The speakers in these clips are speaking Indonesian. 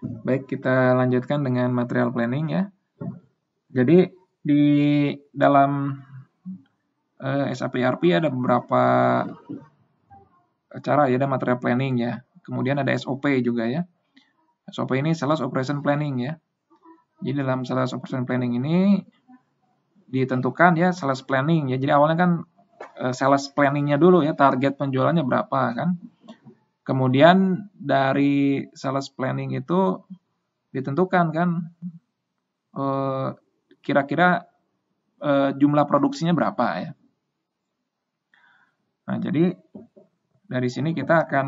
Baik, kita lanjutkan dengan material planning ya. Jadi di dalam eh, SAP ERP ada beberapa cara ya, ada material planning ya. Kemudian ada SOP juga ya. SOP ini Sales Operation Planning ya. Jadi dalam Sales Operation Planning ini ditentukan ya sales planning ya. Jadi awalnya kan eh, sales planningnya dulu ya, target penjualannya berapa kan. Kemudian dari sales planning itu ditentukan kan eh, kira-kira eh, jumlah produksinya berapa ya. Nah, jadi dari sini kita akan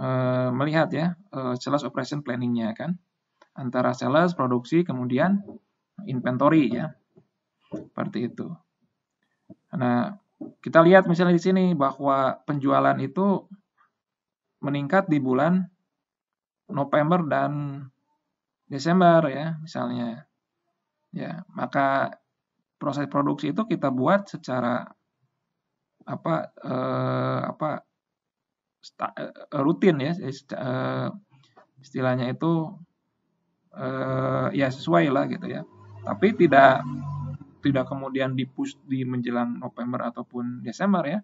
eh, melihat ya sales operation planningnya kan antara sales, produksi, kemudian inventory ya seperti itu. Nah, kita lihat misalnya di sini bahwa penjualan itu meningkat di bulan November dan Desember ya misalnya. Ya, maka proses produksi itu kita buat secara apa eh, apa eh, rutin ya eh, eh, istilahnya itu eh, ya sesuai lah gitu ya tapi tidak tidak kemudian di dipush di menjelang November ataupun Desember ya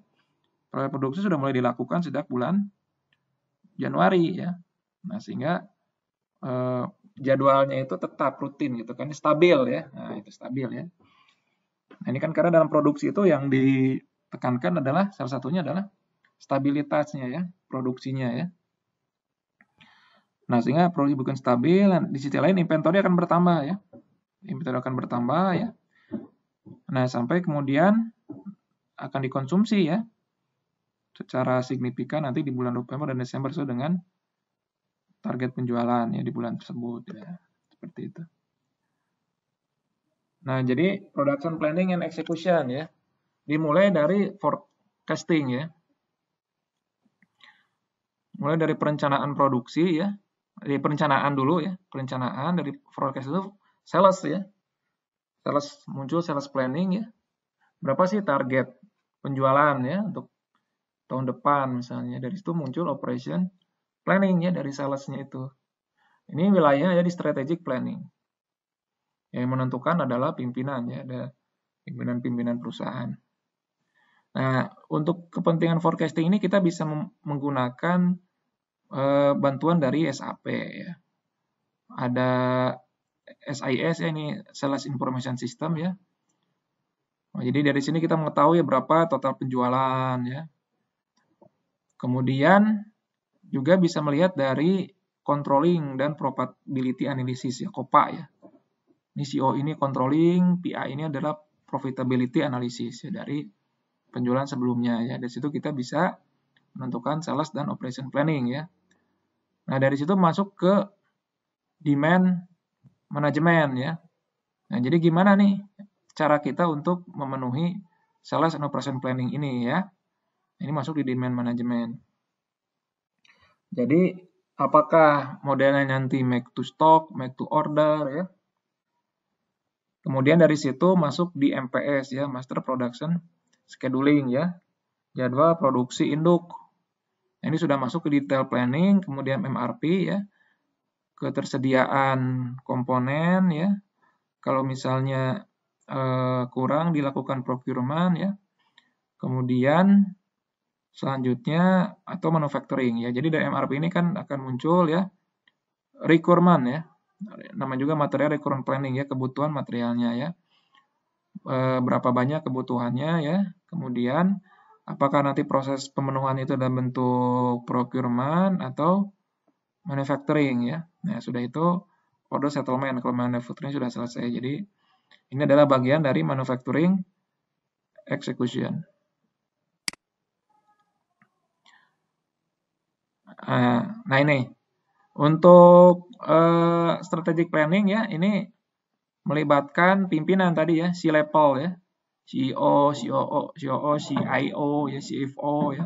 proses produksi sudah mulai dilakukan sejak bulan Januari ya. Nah, sehingga eh, jadwalnya itu tetap rutin gitu kan, stabil ya. Nah, itu stabil ya. Nah, ini kan karena dalam produksi itu yang ditekankan adalah salah satunya adalah stabilitasnya ya, produksinya ya. Nah, sehingga produksi bukan stabil, nah, di sisi lain inventory akan bertambah ya. Inventory akan bertambah ya. Nah, sampai kemudian akan dikonsumsi ya secara signifikan nanti di bulan November dan Desember sesuai dengan target penjualan ya di bulan tersebut ya seperti itu. Nah jadi production planning and execution ya dimulai dari forecasting ya mulai dari perencanaan produksi ya dari perencanaan dulu ya perencanaan dari forecast itu sales ya sales muncul sales planning ya berapa sih target penjualan ya untuk tahun depan misalnya. Dari situ muncul operation planning ya dari salesnya itu. Ini wilayahnya ya di strategic planning. Yang menentukan adalah pimpinan ya, ada pimpinan-pimpinan perusahaan. Nah, untuk kepentingan forecasting ini kita bisa menggunakan e, bantuan dari SAP ya. Ada SIS ya ini Sales Information System ya. Nah, jadi dari sini kita mengetahui berapa total penjualan ya, Kemudian juga bisa melihat dari controlling dan profitability analysis ya, COPA ya. Ini CO ini controlling, PI ini adalah profitability analysis ya, dari penjualan sebelumnya ya. Dari situ kita bisa menentukan sales dan operation planning ya. Nah, dari situ masuk ke demand management ya. Nah, jadi gimana nih cara kita untuk memenuhi sales and operation planning ini ya? Ini masuk di demand management. Jadi apakah modelnya nanti make to stock, make to order ya. Kemudian dari situ masuk di MPS ya, Master Production Scheduling ya. Jadwal produksi induk. Ini sudah masuk ke detail planning, kemudian MRP ya. Ketersediaan komponen ya. Kalau misalnya eh, kurang dilakukan procurement ya. Kemudian Selanjutnya atau manufacturing ya. Jadi dari MRP ini kan akan muncul ya requirement ya. Nama juga material requirement planning ya, kebutuhan materialnya ya. E, berapa banyak kebutuhannya ya. Kemudian apakah nanti proses pemenuhan itu dalam bentuk procurement atau manufacturing ya. Nah, sudah itu order settlement kalau manufacturing sudah selesai. Jadi ini adalah bagian dari manufacturing execution. Eh, nah ini untuk uh, strategic planning ya ini melibatkan pimpinan tadi ya, si level ya, CEO, COO, COO, CIO, ya, CFO ya.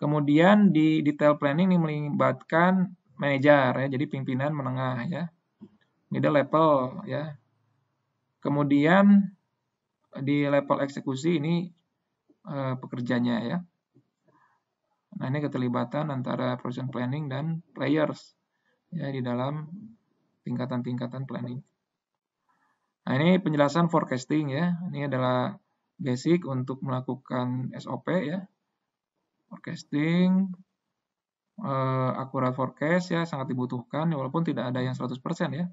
Kemudian di detail planning ini melibatkan manajer ya, jadi pimpinan menengah ya, middle level ya. Kemudian di level eksekusi ini uh, pekerjanya ya. Nah, ini keterlibatan antara production planning dan players ya di dalam tingkatan-tingkatan planning. Nah, ini penjelasan forecasting ya. Ini adalah basic untuk melakukan SOP ya. Forecasting eh, akurat forecast ya sangat dibutuhkan walaupun tidak ada yang 100% ya.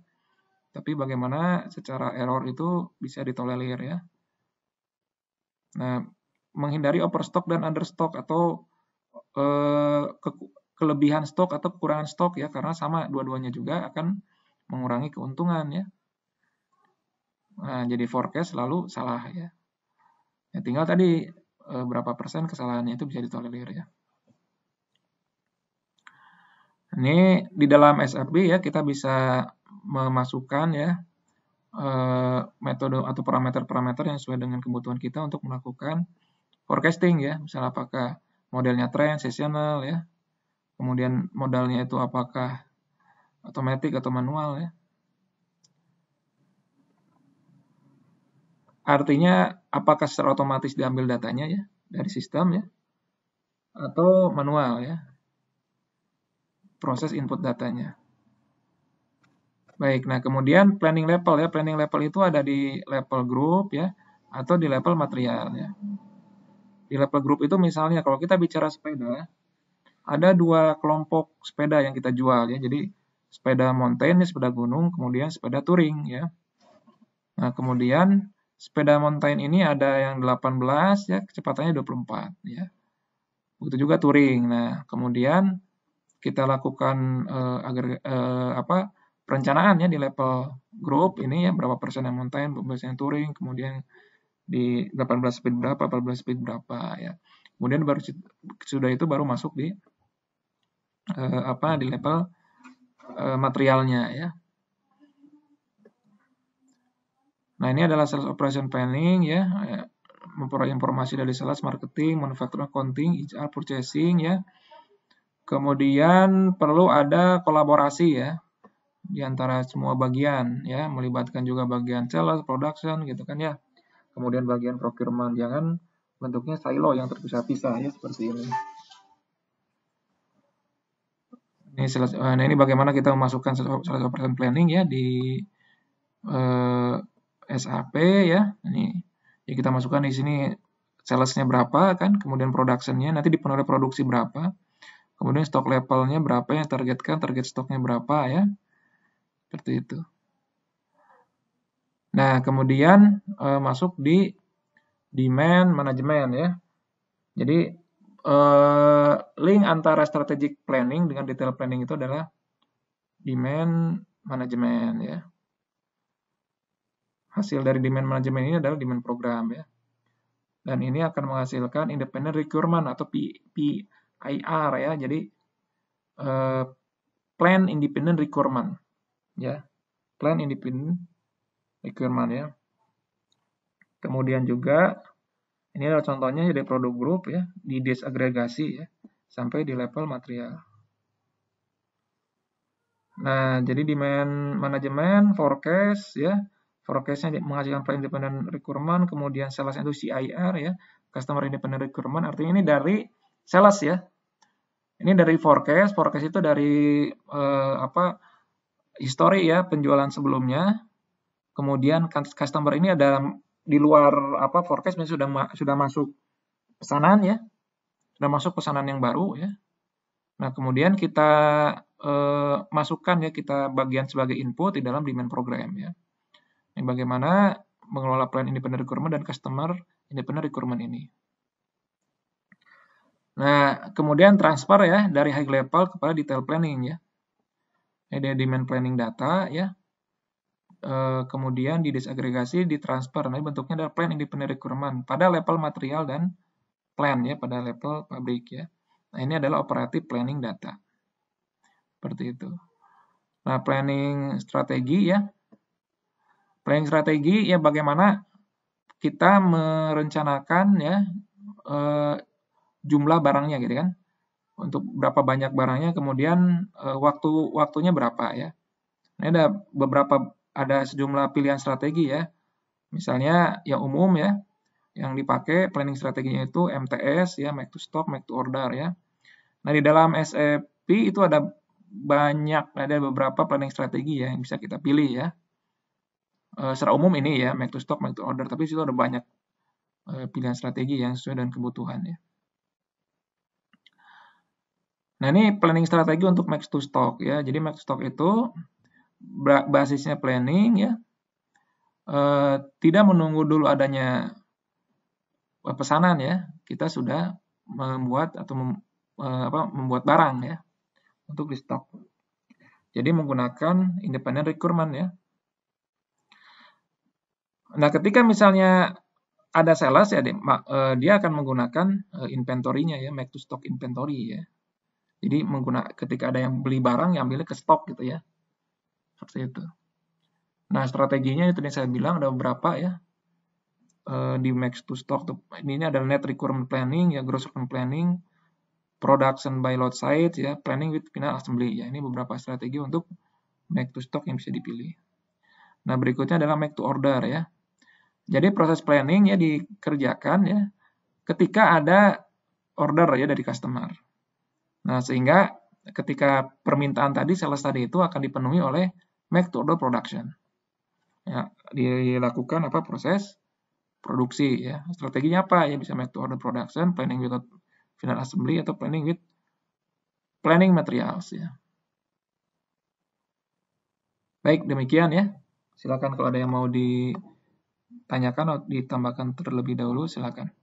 Tapi bagaimana secara error itu bisa ditolerir ya. Nah, menghindari overstock dan understock atau Eh, ke, kelebihan stok atau kekurangan stok ya karena sama dua-duanya juga akan mengurangi keuntungan ya. Nah, jadi forecast selalu salah ya. ya tinggal tadi eh, berapa persen kesalahannya itu bisa ditolerir ya. Ini di dalam SRB ya kita bisa memasukkan ya eh, metode atau parameter-parameter yang sesuai dengan kebutuhan kita untuk melakukan forecasting ya. Misalnya apakah modelnya tren, seasonal ya. Kemudian modalnya itu apakah otomatis atau manual ya. Artinya apakah secara otomatis diambil datanya ya dari sistem ya atau manual ya. Proses input datanya. Baik, nah kemudian planning level ya. Planning level itu ada di level group ya atau di level material ya. Di level grup itu misalnya kalau kita bicara sepeda, ada dua kelompok sepeda yang kita jual ya. Jadi sepeda mountain, ya, sepeda gunung, kemudian sepeda touring ya. Nah, kemudian sepeda mountain ini ada yang 18 ya, kecepatannya 24 ya. Begitu juga touring. Nah, kemudian kita lakukan eh, agar eh, apa perencanaannya di level grup ini ya berapa persen yang mountain, berapa persen yang touring, kemudian di 18 speed berapa, 14 speed berapa ya. Kemudian baru sudah itu baru masuk di uh, apa di level uh, materialnya ya. Nah, ini adalah sales operation planning ya, ya. memperoleh informasi dari sales, marketing, manufacturing, accounting, HR, purchasing ya. Kemudian perlu ada kolaborasi ya di antara semua bagian ya, melibatkan juga bagian sales, production gitu kan ya kemudian bagian procurement. Jangan bentuknya silo yang terpisah-pisah ya seperti ini. Ini selesai. Eh, nah ini bagaimana kita memasukkan satu operation planning ya di eh, SAP ya. Ini ya kita masukkan di sini salesnya berapa kan, kemudian productionnya nanti dipenuhi produksi berapa, kemudian stock levelnya berapa yang targetkan, target stoknya berapa ya, seperti itu. Nah, kemudian e, masuk di demand management ya. Jadi e, link antara strategic planning dengan detail planning itu adalah demand management ya. Hasil dari demand management ini adalah demand program ya. Dan ini akan menghasilkan independent requirement atau PIR ya. Jadi e, plan independent requirement ya. Plan independent requirement ya. Kemudian juga ini adalah contohnya dari produk grup ya, di desagregasi ya, sampai di level material. Nah, jadi demand manajemen, forecast ya, forecastnya menghasilkan plan independent requirement, kemudian sales itu CIR ya, customer independent requirement, artinya ini dari sales ya. Ini dari forecast, forecast itu dari eh, apa history ya penjualan sebelumnya, kemudian customer ini ada di luar apa forecast sudah sudah masuk pesanan ya sudah masuk pesanan yang baru ya nah kemudian kita eh, masukkan ya kita bagian sebagai input di dalam demand program ya ini bagaimana mengelola plan independent requirement dan customer independent requirement ini nah kemudian transfer ya dari high level kepada detail planning ya ini demand planning data ya Eh, kemudian didisagregasi, ditransfer. Nah, bentuknya adalah plan independent requirement pada level material dan plan ya, pada level pabrik ya. Nah, ini adalah operatif planning data. Seperti itu. Nah, planning strategi ya. Planning strategi ya bagaimana kita merencanakan ya eh, jumlah barangnya gitu kan. Untuk berapa banyak barangnya, kemudian eh, waktu waktunya berapa ya. Ini ada beberapa ada sejumlah pilihan strategi ya. Misalnya yang umum ya, yang dipakai planning strateginya itu MTS ya, make to stock, make to order ya. Nah, di dalam SAP e itu ada banyak ada beberapa planning strategi ya yang bisa kita pilih ya. E, secara umum ini ya, make to stock, make to order, tapi situ ada banyak e, pilihan strategi yang sesuai dengan kebutuhan ya. Nah, ini planning strategi untuk max to stock ya. Jadi max to stock itu basisnya planning ya e, tidak menunggu dulu adanya eh, pesanan ya kita sudah membuat atau mem, e, apa, membuat barang ya untuk di stok jadi menggunakan independent requirement ya nah ketika misalnya ada sales ya dia akan menggunakan inventory-nya ya make to stock inventory ya jadi menggunakan ketika ada yang beli barang yang ambil ke stok gitu ya seperti itu. Nah, strateginya itu yang saya bilang ada beberapa ya. Eh, di max to stock ini, ini ada net requirement planning ya, gross requirement planning, production by lot size ya, planning with final assembly ya. Ini beberapa strategi untuk make to stock yang bisa dipilih. Nah, berikutnya adalah make to order ya. Jadi proses planning ya dikerjakan ya ketika ada order ya dari customer. Nah, sehingga ketika permintaan tadi sales tadi itu akan dipenuhi oleh make to order production. Ya, dilakukan apa proses produksi ya. Strateginya apa? Ya bisa make to order production, planning with final assembly atau planning with planning materials ya. Baik, demikian ya. Silakan kalau ada yang mau ditanyakan atau ditambahkan terlebih dahulu silakan.